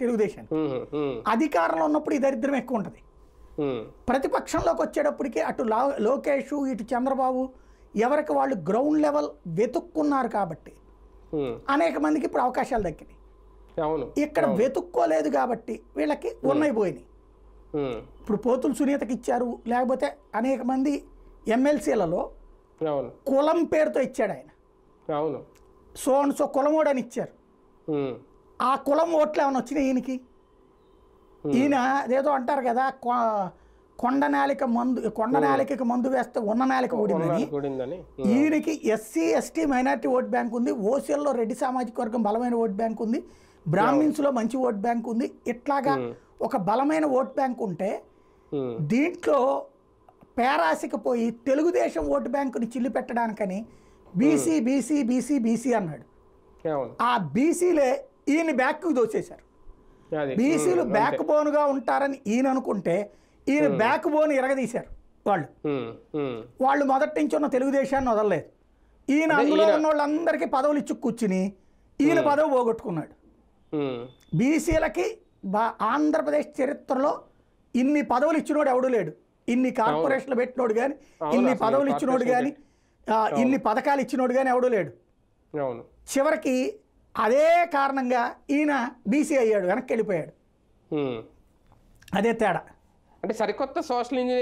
తెలుగుదేశం అధికారంలో ఉన్నప్పుడు ఈ దరిద్రం ఎక్కువ ఉంటుంది ప్రతిపక్షంలోకి వచ్చేటప్పటికి అటు లోకేష్ ఇటు చంద్రబాబు ఎవరికి వాళ్ళు గ్రౌండ్ లెవెల్ వెతుక్కున్నారు కాబట్టి అనేక మందికి ఇప్పుడు అవకాశాలు దక్కినాయి ఇక్కడ వెతుక్కోలేదు కాబట్టి వీళ్ళకి ఉన్నాయి పోయినాయి ఇప్పుడు పోతులు సునీతకి ఇచ్చారు లేకపోతే అనేక మంది ఎమ్మెల్సీలలో కులం పేరుతో ఇచ్చాడు ఆయన సో సో కులమోడని ఇచ్చారు ఆ కులం ఓట్లు ఏమైనా వచ్చినాయి ఈయనకి ఈయన అదేదో అంటారు కదా కొండ నాలిక మందు కొండ నాలికకి మందు వేస్తే ఉన్న నాలిక ఓడిందని ఈయనకి SC ST minority vote bank ఉంది ఓసీఎల్లో రెడ్డి సామాజిక వర్గం బలమైన ఓట్ బ్యాంక్ ఉంది బ్రాహ్మిన్స్లో మంచి ఓట్ బ్యాంక్ ఉంది ఇట్లాగా ఒక బలమైన ఓట్ బ్యాంక్ ఉంటే దీంట్లో పేరాసికి పోయి తెలుగుదేశం ఓటు బ్యాంకుని చిల్లు పెట్టడానికని బీసీ బీసీ బీసీ బీసీ అన్నాడు ఆ బీసీలే ఈయన్ని బ్యాక్ దోచేశారు బీసీలు బ్యాక్ బోన్గా ఉంటారని ఈయన అనుకుంటే ఈయన బ్యాక్ బోన్ ఇరగదీశారు వాళ్ళు వాళ్ళు మొదటి నుంచి ఉన్న తెలుగుదేశాన్ని వదలలేదు ఈయన అందులో ఉన్న వాళ్ళందరికీ పదవులు ఇచ్చి కూర్చుని ఈయన పదవి పోగొట్టుకున్నాడు బీసీలకి బా ఆంధ్రప్రదేశ్ చరిత్రలో ఇన్ని పదవులు ఇచ్చినోడు ఎవడూ లేడు ఇన్ని కార్పొరేషన్లు పెట్టినోడు కానీ ఇన్ని పదవులు ఇచ్చినోడు కానీ ఇన్ని పథకాలు ఇచ్చినోడు కానీ ఎవడూ లేడు చివరికి అదే కారణంగా ఈయన బీసీ అయ్యాడు వెనక్కి వెళ్ళిపోయాడు అదే తేడా అంటే సరికొత్త సోషల్ ఇంజనీర్